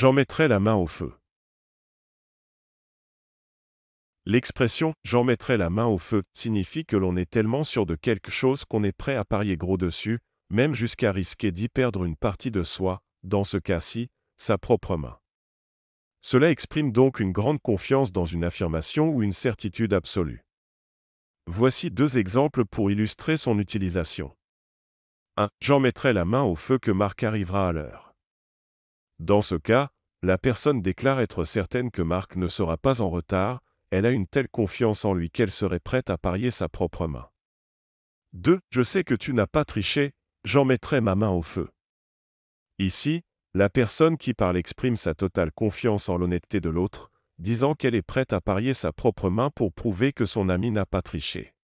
J'en mettrai la main au feu. L'expression j'en mettrai la main au feu signifie que l'on est tellement sûr de quelque chose qu'on est prêt à parier gros dessus, même jusqu'à risquer d'y perdre une partie de soi, dans ce cas-ci, sa propre main. Cela exprime donc une grande confiance dans une affirmation ou une certitude absolue. Voici deux exemples pour illustrer son utilisation. 1. J'en mettrai la main au feu que Marc arrivera à l'heure. Dans ce cas, la personne déclare être certaine que Marc ne sera pas en retard, elle a une telle confiance en lui qu'elle serait prête à parier sa propre main. 2. Je sais que tu n'as pas triché, j'en mettrai ma main au feu. Ici, la personne qui parle exprime sa totale confiance en l'honnêteté de l'autre, disant qu'elle est prête à parier sa propre main pour prouver que son ami n'a pas triché.